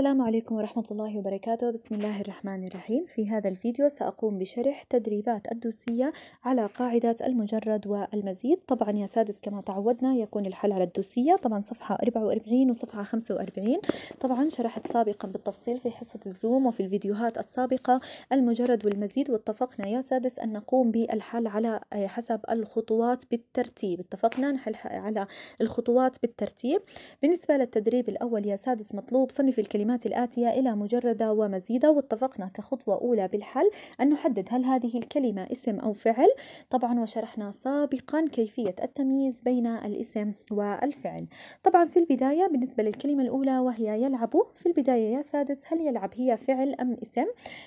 السلام عليكم ورحمة الله وبركاته بسم الله الرحمن الرحيم في هذا الفيديو سأقوم بشرح تدريبات الدوسية على قاعدة المجرد والمزيد طبعا يا سادس كما تعودنا يكون الحل على الدوسية طبعا صفحة 44 وصفحة 45 طبعا شرحت سابقا بالتفصيل في حصة الزوم وفي الفيديوهات السابقة المجرد والمزيد واتفقنا يا سادس أن نقوم بالحل على آه، حسب الخطوات بالترتيب اتفقنا نحل على الخطوات بالترتيب بالنسبة للتدريب الأول يا سادس مطلوب صنف الكلمات الكلمات الآتية إلى مجردة ومزيدة واتفقنا كخطوة أولى بالحل أن نحدد هل هذه الكلمة اسم أو فعل طبعا وشرحنا سابقا كيفية التمييز بين الاسم والفعل طبعا في البداية بالنسبة للكلمة الأولى وهي يلعب في البداية يا سادس هل يلعب هي فعل أم اسم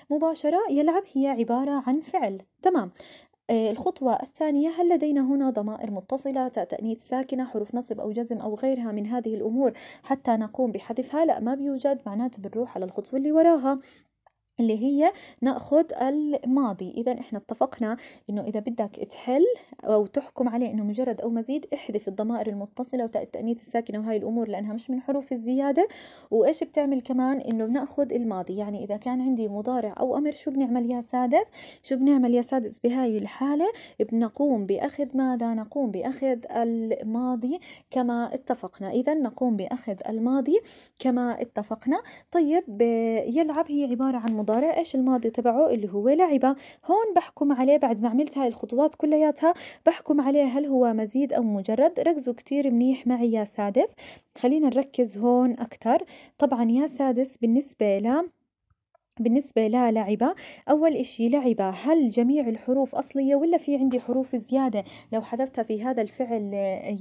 مباشرة يلعب هي عبارة عن فعل تمام آه، الخطوة الثانية هل لدينا هنا ضمائر متصلة تأنيث ساكنة حروف نصب أو جزم أو غيرها من هذه الأمور حتى نقوم بحذفها لا ما بيوجد معناته بنروح على الخطوة اللي وراها اللي هي ناخذ الماضي اذا احنا اتفقنا انه اذا بدك تحل او تحكم عليه انه مجرد او مزيد احذف الضمائر المتصله وتاء التانيث الساكنه وهاي الامور لانها مش من حروف الزياده وايش بتعمل كمان انه بناخذ الماضي يعني اذا كان عندي مضارع او امر شو بنعمل يا سادس شو بنعمل يا سادس بهاي الحاله بنقوم باخذ ماذا نقوم باخذ الماضي كما اتفقنا اذا نقوم باخذ الماضي كما اتفقنا طيب يلعب هي عباره عن مضارع المضارع إيش الماضي تبعه اللي هو لعبه هون بحكم عليه بعد ما عملت هاي الخطوات كلياتها بحكم عليه هل هو مزيد أو مجرد ركزوا كتير منيح معي يا سادس خلينا نركز هون أكتر طبعا يا سادس بالنسبة ل بالنسبة لعبة أول إشي لعبة, هل جميع الحروف أصلية ولا في عندي حروف زيادة؟ لو حذفتها في هذا الفعل,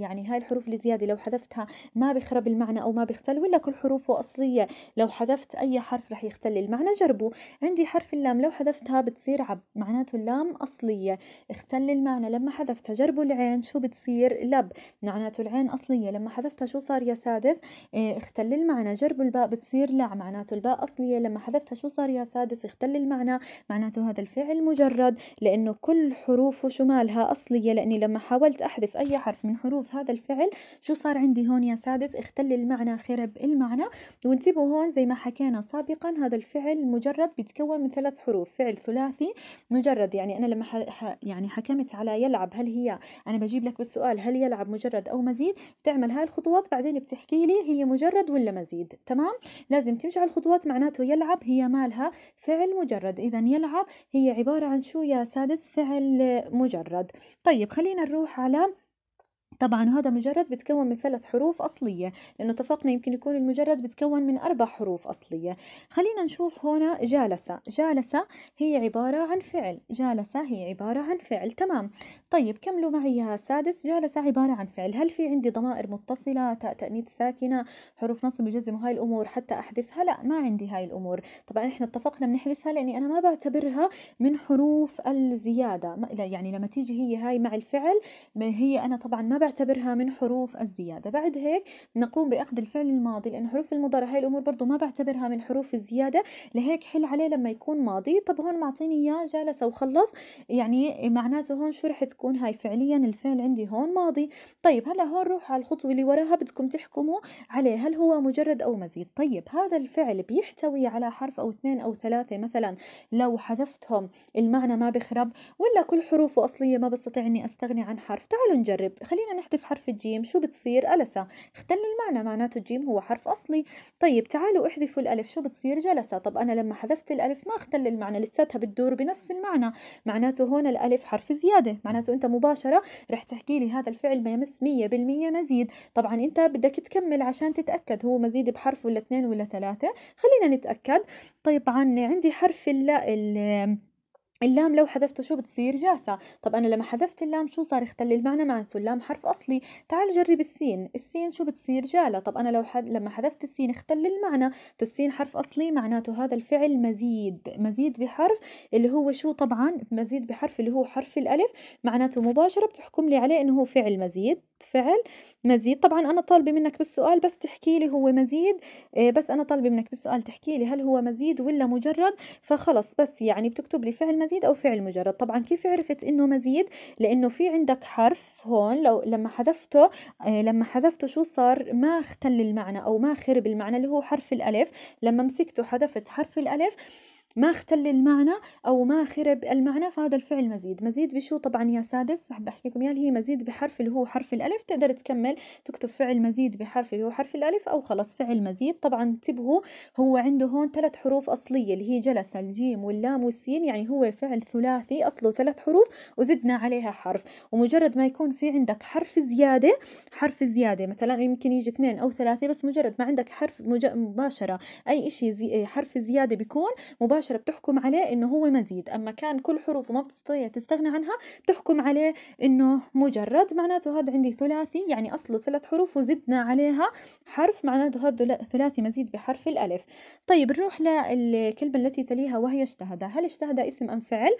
يعني هاي الحروف الزيادة لو حذفتها ما بيخرب المعنى أو ما بيختل ولا كل حروفه أصلية؟ لو حذفت أي حرف رح يختل المعنى جربوا, عندي حرف اللام لو حذفتها بتصير عب, معناته اللام أصلية, اختل المعنى لما حذفتها, جربوا العين شو بتصير؟ لب, معناته العين أصلية, لما حذفتها شو صار يا سادس؟ إيه، اختل المعنى, جربوا الباء بتصير لع معناته الباء أصلية, لما حذفتها شو صار؟ صار يا سادس اختل المعنى معناته هذا الفعل مجرد لأنه كل حروفه شو مالها أصلية لأني لما حاولت أحذف أي حرف من حروف هذا الفعل شو صار عندي هون يا سادس اختل المعنى خرب المعنى وانتبهوا هون زي ما حكينا سابقا هذا الفعل مجرد بيتكون من ثلاث حروف فعل ثلاثي مجرد يعني أنا لما ح... يعني حكمت على يلعب هل هي أنا بجيب لك بالسؤال هل يلعب مجرد أو مزيد بتعمل هاي الخطوات بعدين بتحكي لي هي مجرد ولا مزيد تمام لازم تمشي على الخطوات معناته يلعب هي مال مالها فعل مجرد إذا يلعب هي عبارة عن شو يا سادس فعل مجرد طيب خلينا نروح على طبعا هذا مجرد بتكون من ثلاث حروف أصلية لأنه اتفقنا يمكن يكون المجرد بتكون من أربع حروف أصلية خلينا نشوف هنا جالسة جالسة هي عبارة عن فعل جالسة هي عبارة عن فعل تمام طيب كملوا معي يا سادس جالسة عبارة عن فعل هل في عندي ضمائر متصلة تاء تأنيث ساكنة حروف نصب وجزم وهاي الأمور حتى أحذفها لا ما عندي هاي الأمور طبعا احنا اتفقنا بنحذفها لأني أنا ما بعتبرها من حروف الزيادة يعني لما تيجي هي هاي مع الفعل ما هي أنا طبعا ما بعتبرها بعتبرها من حروف الزيادة بعد هيك نقوم بأخذ الفعل الماضي لأن حروف المضارع هاي الأمور برضو ما بعتبرها من حروف الزيادة لهيك حل عليه لما يكون ماضي طب هون معطيني إياه جالسة وخلص يعني معناته هون شو رح تكون هاي فعليا الفعل عندي هون ماضي طيب هلا هون روح على الخطوة اللي وراها بدكم تحكموا عليه هل هو مجرد أو مزيد طيب هذا الفعل بيحتوي على حرف أو اثنين أو ثلاثة مثلا لو حذفتهم المعنى ما بخرب ولا كل حروفه أصلية ما بستطيع إني أستغني عن حرف تعالوا نجرب خلينا نحذف حرف الجيم شو بتصير ألسة اختل المعنى معناته الجيم هو حرف أصلي طيب تعالوا احذفوا الألف شو بتصير جلسة طب أنا لما حذفت الألف ما اختل المعنى لساتها بتدور بنفس المعنى معناته هون الألف حرف زيادة معناته أنت مباشرة رح تحكي لي هذا الفعل ما يمس 100% مزيد طبعا أنت بدك تكمل عشان تتأكد هو مزيد بحرف ولا اثنين ولا ثلاثة خلينا نتأكد طيب عني عندي حرف اللا اللام لو حذفته شو بتصير جاسة طب أنا لما حذفت اللام شو صار اختل المعنى معناته اللام حرف أصلي تعال جرب السين السين شو بتصير جالة طب أنا لو حد... لما حذفت السين اختل المعنى تو السين حرف أصلي معناته هذا الفعل مزيد مزيد بحرف اللي هو شو طبعا مزيد بحرف اللي هو حرف الألف معناته مباشرة بتحكم لي عليه إنه هو فعل مزيد فعل مزيد طبعا أنا طالبة منك بالسؤال بس تحكي لي هو مزيد آه، بس أنا طالبة منك بالسؤال تحكي لي هل هو مزيد ولا مجرد فخلص بس يعني بتكتب لي فعل مزيد مزيد أو فعل مجرد طبعا كيف عرفت إنه مزيد لأنه في عندك حرف هون لو لما حذفته آه، لما حذفته شو صار ما اختل المعنى أو ما خرب المعنى اللي هو حرف الألف لما مسكته حذفت حرف الألف ما اختل المعنى أو ما خرب المعنى فهذا الفعل مزيد مزيد بشو طبعا يا سادس بحب احكي لكم اللي هي مزيد بحرف اللي هو حرف الألف تقدر تكمل تكتب فعل مزيد بحرف اللي هو حرف الألف أو خلص فعل مزيد طبعا انتبهوا هو عنده هون ثلاث حروف أصلية اللي هي جلس الجيم واللام والسين يعني هو فعل ثلاثي أصله ثلاث حروف وزدنا عليها حرف ومجرد ما يكون في عندك حرف زيادة حرف زيادة مثلا يمكن يجي اثنين أو ثلاثة بس مجرد ما عندك حرف مباشرة أي شيء زي... حرف زيادة بيكون مباشرة مباشرة بتحكم عليه إنه هو مزيد أما كان كل حروف ما بتستطيع تستغنى عنها بتحكم عليه إنه مجرد معناته هذا عندي ثلاثي يعني أصله ثلاث حروف وزدنا عليها حرف معناته هذا ثلاثي مزيد بحرف الألف طيب نروح للكلمة التي تليها وهي اجتهد هل اجتهد اسم أم فعل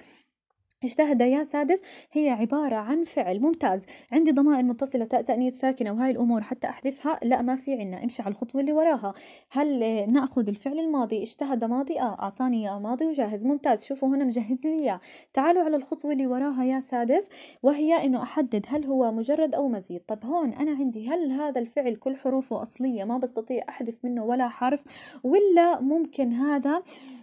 اجتهد يا سادس هي عبارة عن فعل ممتاز عندي ضمائر متصلة تاء تأنيث ساكنة وهاي الأمور حتى أحذفها لا ما في عنا امشي على الخطوة اللي وراها هل نأخذ الفعل الماضي اجتهد ماضي آه أعطاني إياه ماضي وجاهز ممتاز شوفوا هنا مجهز لي إياه تعالوا على الخطوة اللي وراها يا سادس وهي إنه أحدد هل هو مجرد أو مزيد طب هون أنا عندي هل هذا الفعل كل حروفه أصلية ما بستطيع أحذف منه ولا حرف ولا ممكن هذا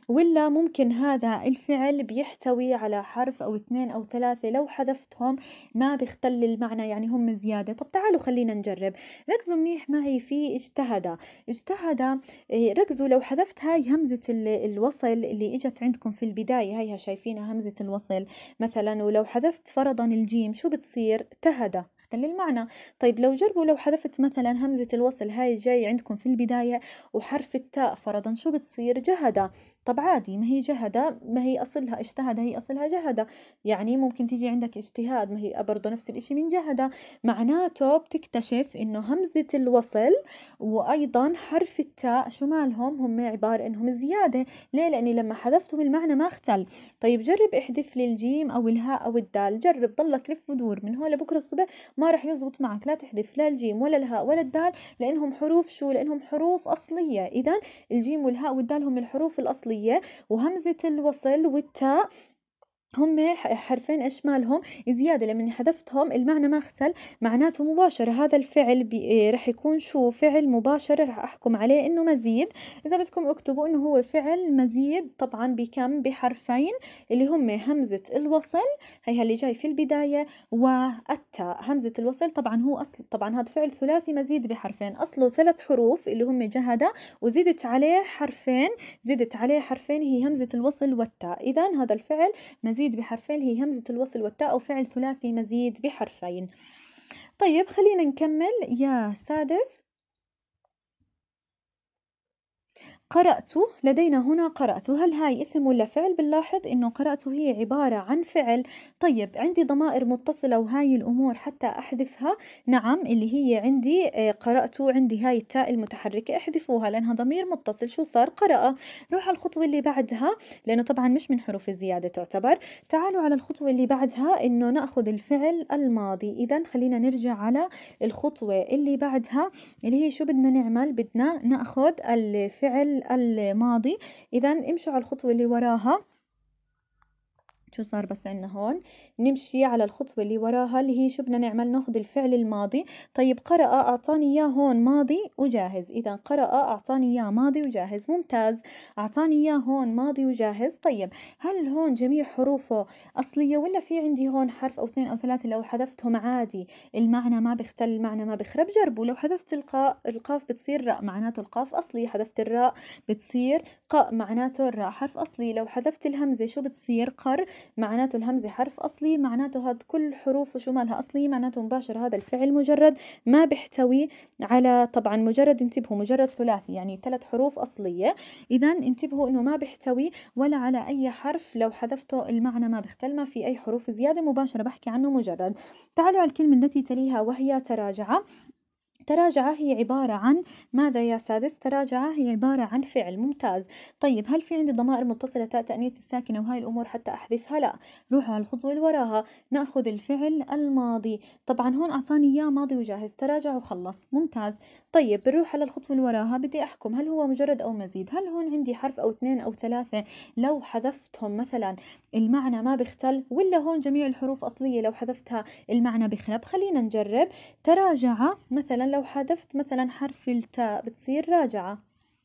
ولا ممكن هذا الفعل بيحتوي على حرف أو اثنين أو ثلاثة لو حذفتهم ما بيختل المعنى يعني هم زيادة طب تعالوا خلينا نجرب ركزوا منيح معي في اجتهد اجتهد إيه، ركزوا لو حذفت هاي همزة الوصل اللي اجت عندكم في البداية هيها شايفينها همزة الوصل مثلا ولو حذفت فرضا الجيم شو بتصير تهدى إضافة للمعنى طيب لو جربوا لو حذفت مثلا همزة الوصل هاي جاي عندكم في البداية وحرف التاء فرضا شو بتصير جهدة طب عادي ما هي جهدة ما هي أصلها اجتهد هي أصلها جهدة يعني ممكن تيجي عندك اجتهاد ما هي برضه نفس الإشي من جهدة معناته بتكتشف إنه همزة الوصل وأيضا حرف التاء شو مالهم هم عبارة إنهم زيادة ليه لأني لما حذفتهم المعنى ما اختل طيب جرب احذف لي الجيم أو الهاء أو الدال جرب ضلك لف ودور من هون لبكرة الصبح ما رح يزبط معك لا تحذف لا الجيم ولا الهاء ولا الدال لأنهم حروف شو لأنهم حروف أصلية إذا الجيم والهاء والدال هم الحروف الأصلية وهمزة الوصل والتاء هم حرفين ايش مالهم زيادة لما حذفتهم المعنى ما اختل معناته مباشرة هذا الفعل إيه، راح يكون شو فعل مباشر راح أحكم عليه إنه مزيد إذا بدكم اكتبوا إنه هو فعل مزيد طبعا بكم بحرفين اللي هم همزة الوصل هي اللي جاي في البداية والتاء همزة الوصل طبعا هو أصل طبعا هذا فعل ثلاثي مزيد بحرفين أصله ثلاث حروف اللي هم جهدة وزدت عليه حرفين زدت عليه حرفين هي همزة الوصل والتاء إذا هذا الفعل مزيد مزيد بحرفين هي همزة الوصل والتاء أو فعل ثلاثي مزيد بحرفين طيب خلينا نكمل يا سادس قرأت لدينا هنا قرأت هل هاي اسم ولا فعل بنلاحظ إنه قرأت هي عبارة عن فعل طيب عندي ضمائر متصلة وهاي الأمور حتى أحذفها نعم اللي هي عندي آه، قرأت عندي هاي التاء المتحركة احذفوها لأنها ضمير متصل شو صار قرأ روح على الخطوة اللي بعدها لأنه طبعا مش من حروف الزيادة تعتبر تعالوا على الخطوة اللي بعدها إنه نأخذ الفعل الماضي إذا خلينا نرجع على الخطوة اللي بعدها اللي هي شو بدنا نعمل بدنا نأخذ الفعل الماضي إذا امشوا على الخطوة اللي وراها شو صار بس عنا هون نمشي على الخطوة اللي وراها اللي هي شو بدنا نعمل ناخد الفعل الماضي طيب قرأ أعطاني إياه هون ماضي وجاهز إذا قرأ أعطاني إياه ماضي وجاهز ممتاز أعطاني إياه هون ماضي وجاهز طيب هل هون جميع حروفه أصلية ولا في عندي هون حرف أو اثنين أو ثلاثة لو حذفتهم عادي المعنى ما بيختل المعنى ما بيخرب جربوا لو حذفت القاء القاف بتصير راء معناته القاف أصلي حذفت الراء بتصير قاء معناته الراء حرف أصلي لو حذفت الهمزة شو بتصير قر معناته الهمزة حرف أصلي معناته هاد كل حروفه شو مالها أصلية معناته مباشرة هذا الفعل مجرد ما بيحتوي على طبعا مجرد انتبهوا مجرد ثلاثي يعني ثلاث حروف أصلية إذا انتبهوا إنه ما بيحتوي ولا على أي حرف لو حذفته المعنى ما بيختل ما في أي حروف زيادة مباشرة بحكي عنه مجرد تعالوا على الكلمة التي تليها وهي تراجعة التراجعة هي عبارة عن ماذا يا سادس؟ تراجعة هي عبارة عن فعل ممتاز طيب هل في عندي ضمائر متصلة تاء تأنيث الساكنة وهاي الأمور حتى أحذفها؟ لا نروح على الخطوة اللي وراها ناخذ الفعل الماضي طبعا هون أعطاني إياه ماضي وجاهز تراجع وخلص ممتاز طيب بنروح على الخطوة اللي وراها بدي أحكم هل هو مجرد أو مزيد هل هون عندي حرف أو اثنين أو ثلاثة لو حذفتهم مثلا المعنى ما بيختل ولا هون جميع الحروف أصلية لو حذفتها المعنى بخرب خلينا نجرب تراجع مثلا لو لو حذفت مثلا حرف التاء بتصير راجعة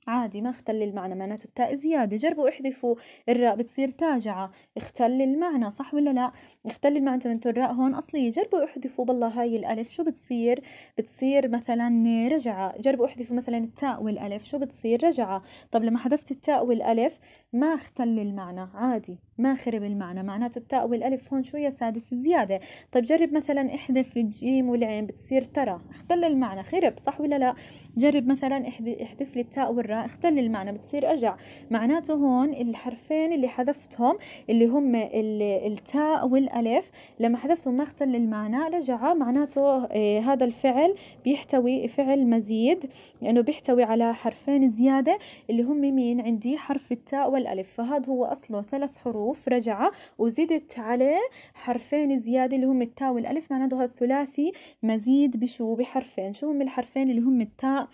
عادي ما اختل المعنى معناته التاء زيادة جربوا احذفوا الراء بتصير تاجعة اختل المعنى صح ولا لا اختل المعنى انتم الراء هون أصلية جربوا احذفوا بالله هاي الألف شو بتصير بتصير مثلا رجعة جربوا احذفوا مثلا التاء والألف شو بتصير رجعة طب لما حذفت التاء والألف ما اختل المعنى عادي ما خرب المعنى معناته التاء والألف هون شو يا سادس زيادة طيب جرب مثلا احذف الجيم والعين بتصير ترى اختل المعنى خرب صح ولا لا جرب مثلا احذف لي التاء والراء اختل المعنى بتصير أجع معناته هون الحرفين اللي حذفتهم اللي هم التاء والألف لما حذفتهم ما اختل المعنى رجع معناته اه هذا الفعل بيحتوي فعل مزيد لأنه يعني بيحتوي على حرفين زيادة اللي هم مين عندي حرف التاء والألف فهذا هو أصله ثلاث حروف حروف رجعة وزدت عليه حرفين زيادة اللي هم التاء والألف معناته هذا الثلاثي مزيد بشو بحرفين شو هم الحرفين اللي هم التاء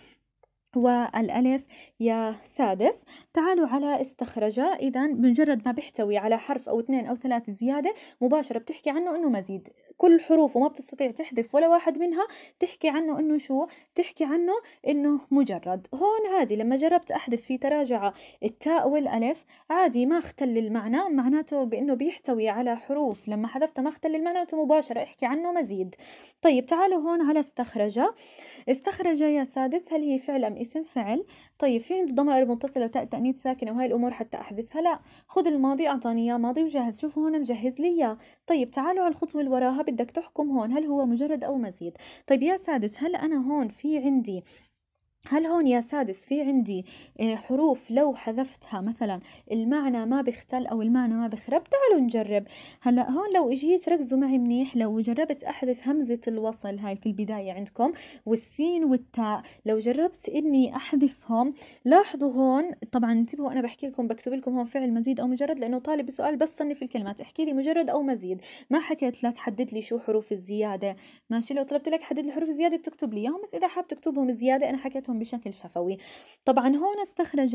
والألف يا سادس تعالوا على استخرج إذا بمجرد ما بيحتوي على حرف أو اثنين أو ثلاث زيادة مباشرة بتحكي عنه أنه مزيد كل حروف وما بتستطيع تحذف ولا واحد منها تحكي عنه انه شو تحكي عنه انه مجرد هون عادي لما جربت احذف في تراجع التاء والالف عادي ما اختل المعنى معناته بانه بيحتوي على حروف لما حذفته ما اختل المعنى مباشرة احكي عنه مزيد طيب تعالوا هون على استخرج استخرج يا سادس هل هي فعل ام اسم فعل طيب في عندي ضمائر متصلة وتاء تأنيث ساكنة وهي الامور حتى احذفها لا خذ الماضي اعطاني اياه ماضي وجاهز شوفوا هون مجهز لي اياه طيب تعالوا على الخطوة اللي وراها بدك تحكم هون هل هو مجرد أو مزيد طيب يا سادس هل أنا هون في عندي هل هون يا سادس في عندي آه، حروف لو حذفتها مثلا المعنى ما بيختل او المعنى ما بخرب تعالوا نجرب هلا هون لو اجيت ركزوا معي منيح لو جربت احذف همزة الوصل هاي في البداية عندكم والسين والتاء لو جربت اني احذفهم لاحظوا هون طبعا انتبهوا انا بحكي لكم بكتب لكم هون فعل مزيد او مجرد لانه طالب بسؤال بس صنف الكلمات احكي لي مجرد او مزيد ما حكيت لك حدد لي شو حروف الزيادة ماشي لو طلبت لك حدد لي حروف الزيادة بتكتب لي اياهم بس اذا حاب تكتبهم زيادة انا حكيت حياتهم بشكل شفوي طبعا هون استخرج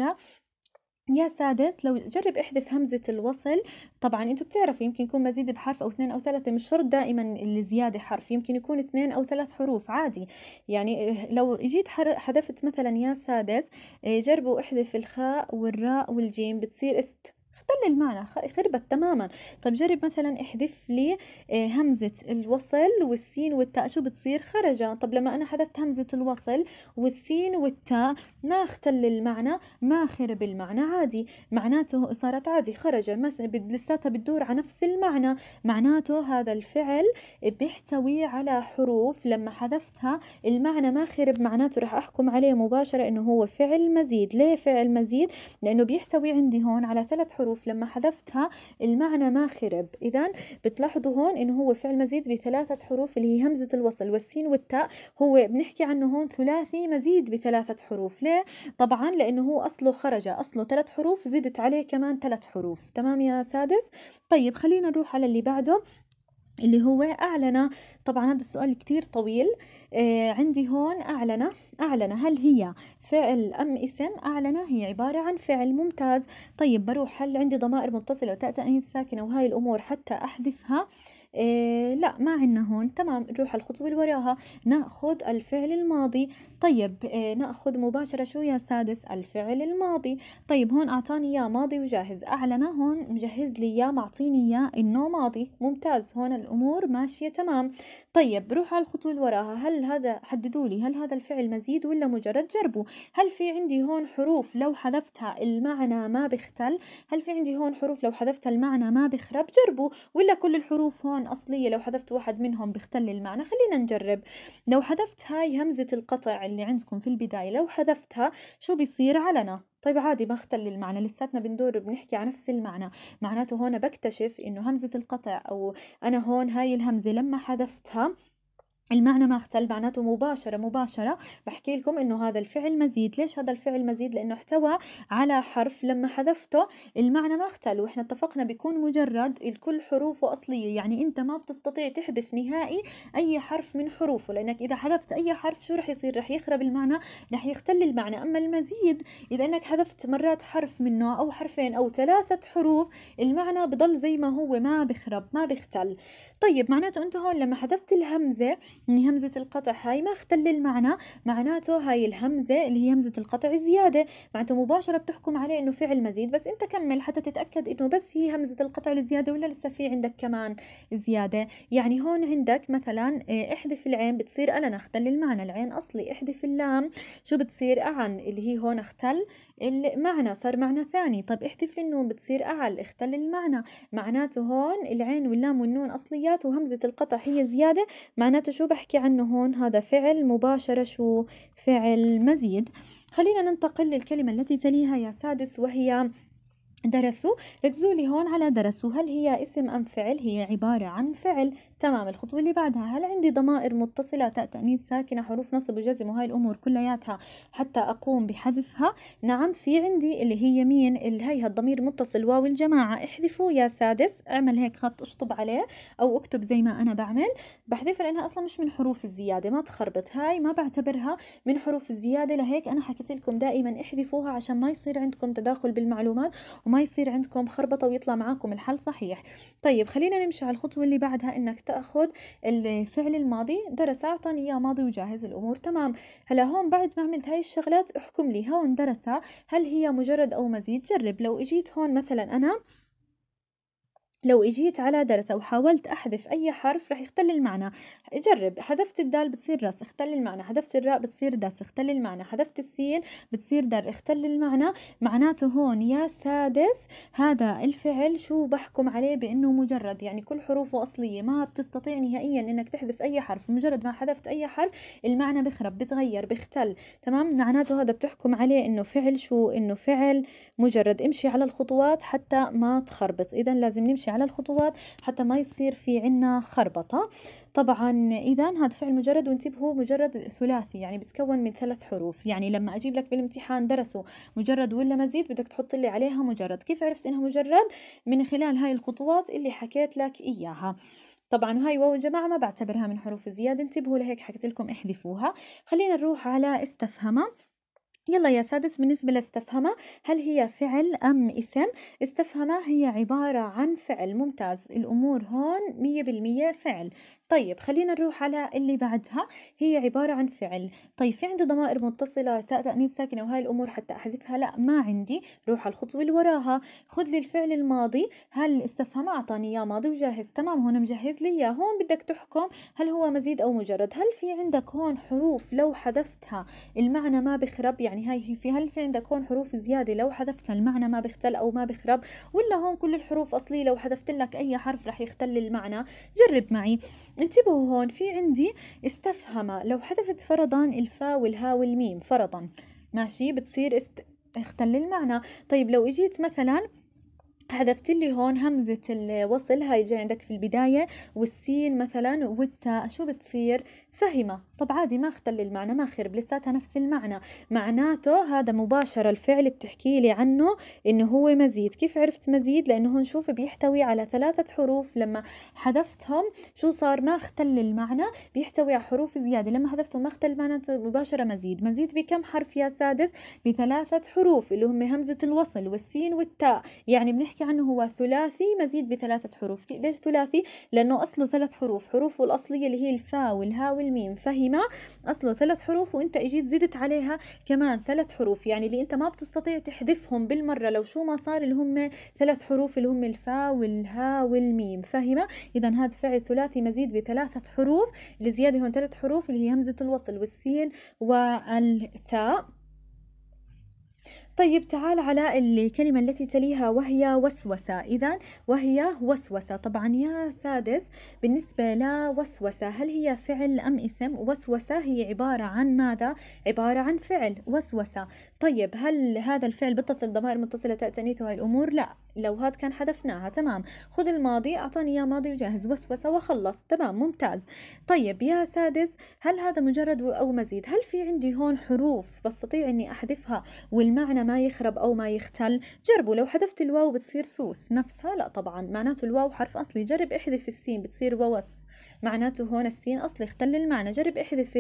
يا سادس لو جرب احذف همزة الوصل طبعا انتم بتعرفوا يمكن يكون مزيد بحرف او اثنين او ثلاثة مش شرط دائما زيادة حرف يمكن يكون اثنين او ثلاث حروف عادي يعني لو جيت حذفت مثلا يا سادس جربوا احذف الخاء والراء والجيم بتصير است اختل المعنى خربت تماما طيب جرب مثلا احذف لي آه، همزة الوصل والسين والتاء شو بتصير خرجة طب لما أنا حذفت همزة الوصل والسين والتاء ما اختل المعنى ما خرب المعنى عادي معناته صارت عادي خرجة لساتها بتدور على نفس المعنى معناته هذا الفعل بيحتوي على حروف لما حذفتها المعنى ما خرب معناته رح أحكم عليه مباشرة إنه هو فعل مزيد ليه فعل مزيد لأنه بيحتوي عندي هون على ثلاث حروف الحروف لما حذفتها المعنى ما خرب إذا بتلاحظوا هون إنه هو فعل مزيد بثلاثة حروف اللي هي همزة الوصل والسين والتاء هو بنحكي عنه هون ثلاثي مزيد بثلاثة حروف ليه؟ طبعا لأنه هو أصله خرج أصله ثلاث حروف زدت عليه كمان ثلاث حروف تمام يا سادس؟ طيب خلينا نروح على اللي بعده اللي هو أعلن طبعا هذا السؤال كتير طويل آه، عندي هون أعلن أعلن هل هي فعل أم اسم أعلن هي عبارة عن فعل ممتاز طيب بروح هل عندي ضمائر متصلة وتأتي تأنيث ساكنة وهاي الأمور حتى أحذفها إيه لا ما عنا هون تمام نروح الخطوة اللي وراها ناخذ الفعل الماضي طيب إيه مباشرة شو يا سادس الفعل الماضي طيب هون أعطاني إياه ماضي وجاهز أعلن هون مجهز لي إياه معطيني إياه إنه ماضي ممتاز هون الأمور ماشية تمام طيب روح على الخطوة اللي وراها هل هذا حددوا لي هل هذا الفعل مزيد ولا مجرد جربه هل في عندي هون حروف لو حذفتها المعنى ما بيختل هل في عندي هون حروف لو حذفتها المعنى ما بيخرب جربوا ولا كل الحروف هون طبعا أصلية لو حذفت واحد منهم بيختل المعنى خلينا نجرب لو حذفت هاي همزة القطع اللي عندكم في البداية لو حذفتها شو بيصير علنا طيب عادي ما اختل المعنى لساتنا بندور بنحكي على نفس المعنى معناته هون بكتشف انه همزة القطع او انا هون هاي الهمزة لما حذفتها المعنى ما اختل معناته مباشرة مباشرة بحكي لكم انه هذا الفعل مزيد ليش هذا الفعل مزيد لانه احتوى على حرف لما حذفته المعنى ما اختل واحنا اتفقنا بيكون مجرد الكل حروفه اصلية يعني انت ما بتستطيع تحذف نهائي اي حرف من حروفه لانك اذا حذفت اي حرف شو رح يصير رح يخرب المعنى رح يختل المعنى اما المزيد اذا انك حذفت مرات حرف منه او حرفين او ثلاثة حروف المعنى بضل زي ما هو ما بخرب ما بختل طيب معناته انت هون لما حذفت الهمزة همزة القطع هاي ما اختل المعنى معناته هاي الهمزة اللي هي همزة القطع زيادة معناته مباشرة بتحكم عليه إنه فعل مزيد بس أنت كمل حتى تتأكد إنه بس هي همزة القطع الزيادة ولا لسه في عندك كمان زيادة يعني هون عندك مثلا إيه، احذف العين بتصير ألا نختل المعنى العين أصلي احذف اللام شو بتصير أعن اللي هي هون اختل المعنى صار معنى ثاني طب احذف النون بتصير أعل اختل المعنى معناته هون العين واللام والنون أصليات وهمزة القطع هي زيادة معناته شو بحكي عنه هون هذا فعل مباشرة شو فعل مزيد خلينا ننتقل للكلمة التي تليها يا سادس وهي درسوا ركزوا لي هون على درسوا هل هي اسم أم فعل هي عبارة عن فعل تمام الخطوة اللي بعدها هل عندي ضمائر متصلة تاء تأنيث ساكنة حروف نصب وجزم وهاي الأمور كلياتها حتى أقوم بحذفها نعم في عندي اللي هي مين اللي هي الضمير متصل واو الجماعة احذفوا يا سادس اعمل هيك خط اشطب عليه أو اكتب زي ما أنا بعمل بحذفها لأنها أصلا مش من حروف الزيادة ما تخربط هاي ما بعتبرها من حروف الزيادة لهيك أنا حكيت لكم دائما احذفوها عشان ما يصير عندكم تداخل بالمعلومات وما يصير عندكم خربطة ويطلع معاكم الحل صحيح طيب خلينا نمشي على الخطوة اللي بعدها انك تأخذ الفعل الماضي درس أعطاني إياه ماضي وجاهز الأمور تمام هلا هون بعد ما عملت هاي الشغلات احكم لي هون درسها هل هي مجرد أو مزيد جرب لو اجيت هون مثلا أنا لو اجيت على درس او حاولت أحذف أي حرف رح يختل المعنى جرب حذفت الدال بتصير راس اختل المعنى حذفت الراء بتصير دس اختل المعنى حذفت السين بتصير در اختل المعنى معناته هون يا سادس هذا الفعل شو بحكم عليه بأنه مجرد يعني كل حروفه أصلية ما بتستطيع نهائيا أنك تحذف أي حرف مجرد ما حذفت أي حرف المعنى بخرب بتغير بختل تمام معناته هذا بتحكم عليه أنه فعل شو أنه فعل مجرد امشي على الخطوات حتى ما تخربط إذا لازم نمشي على الخطوات حتى ما يصير في عنا خربطة طبعا إذا هذا فعل مجرد وانتبهوا مجرد ثلاثي يعني بتكون من ثلاث حروف يعني لما أجيب لك بالامتحان درسوا مجرد ولا مزيد بدك تحط لي عليها مجرد كيف عرفت إنها مجرد من خلال هاي الخطوات اللي حكيت لك إياها طبعا هاي واو الجماعة ما بعتبرها من حروف زيادة انتبهوا لهيك حكيت لكم احذفوها خلينا نروح على استفهمه يلا يا سادس بالنسبة لاستفهمة هل هي فعل أم اسم؟ استفهمة هي عبارة عن فعل ممتاز الأمور هون مية بالمية فعل طيب خلينا نروح على اللي بعدها هي عبارة عن فعل طيب في عندي ضمائر متصلة تاء تأنيث ساكنة وهاي الأمور حتى أحذفها لا ما عندي روح على الخطوة اللي وراها خذ لي الفعل الماضي هل الاستفهام أعطاني إياه ماضي وجاهز تمام هون مجهز لي إياه هون بدك تحكم هل هو مزيد أو مجرد هل في عندك هون حروف لو حذفتها المعنى ما بخرب يعني هاي في هل في عندك هون حروف زيادة لو حذفتها المعنى ما بختل أو ما بخرب ولا هون كل الحروف أصلية لو حذفت لك أي حرف رح يختل المعنى جرب معي انتبهوا هون في عندي استفهم لو حذفت فرضا الفاء والهاء والميم فرضا ماشي بتصير است... اختل المعنى طيب لو اجيت مثلا حذفت لي هون همزة الوصل هاي جاي عندك في البداية والسين مثلا والتاء شو بتصير فهمه طب عادي ما اختل المعنى ما خرب لساتها نفس المعنى معناته هذا مباشرة الفعل بتحكي لي عنه انه هو مزيد كيف عرفت مزيد لانه نشوف بيحتوي على ثلاثة حروف لما حذفتهم شو صار ما اختل المعنى بيحتوي على حروف زيادة لما حذفتهم ما اختل المعنى مباشرة مزيد مزيد بكم حرف يا سادس بثلاثة حروف اللي هم همزة الوصل والسين والتاء يعني بنحكي عنه هو ثلاثي مزيد بثلاثة حروف ليش ثلاثي لانه اصله ثلاث حروف حروفه الاصلية اللي هي الفاء والهاء والميم فهما أصله ثلاث حروف وأنت إجيت زدت عليها كمان ثلاث حروف يعني اللي أنت ما بتستطيع تحذفهم بالمرة لو شو ما صار اللي هم ثلاث حروف اللي هم الفاء والهاء والميم فهمة إذا هذا فعل ثلاثي مزيد بثلاثة حروف الزيادة هون ثلاث حروف اللي هي همزة الوصل والسين والتاء طيب تعال على الكلمة التي تليها وهي وسوسة إذا وهي وسوسة طبعا يا سادس بالنسبة لوسوسة هل هي فعل أم اسم وسوسة هي عبارة عن ماذا عبارة عن فعل وسوسة طيب هل هذا الفعل بتصل ضمائر متصلة تأتنيتها الأمور لا لو هاد كان حذفناها تمام خذ الماضي أعطاني إياه ماضي وجاهز وسوسة وخلص تمام ممتاز طيب يا سادس هل هذا مجرد أو مزيد هل في عندي هون حروف بستطيع أني أحذفها والمعنى ما يخرب أو ما يختل جربوا لو حذفت الواو بتصير سوس نفسها لا طبعا معناته الواو حرف أصلي جرب احذف السين بتصير ووس معناته هون السين أصلي اختل المعنى جرب احذف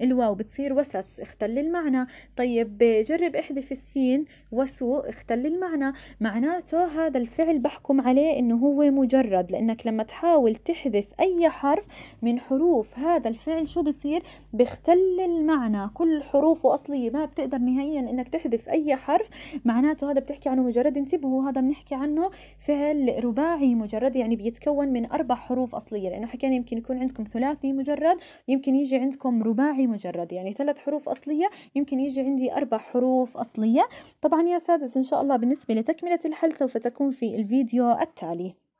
الواو بتصير وسس اختل المعنى طيب جرب احذف السين وسو اختل المعنى معناته هذا الفعل بحكم عليه انه هو مجرد لانك لما تحاول تحذف اي حرف من حروف هذا الفعل شو بصير بختل المعنى كل حروفه اصليه ما بتقدر نهائيا انك تحذف اي أي حرف معناته هذا بتحكي عنه مجرد انتبهوا هذا بنحكي عنه فعل رباعي مجرد يعني بيتكون من أربع حروف أصلية لأنه حكينا يمكن يكون عندكم ثلاثي مجرد يمكن يجي عندكم رباعي مجرد يعني ثلاث حروف أصلية يمكن يجي عندي أربع حروف أصلية طبعا يا سادس إن شاء الله بالنسبة لتكملة الحل سوف تكون في الفيديو التالي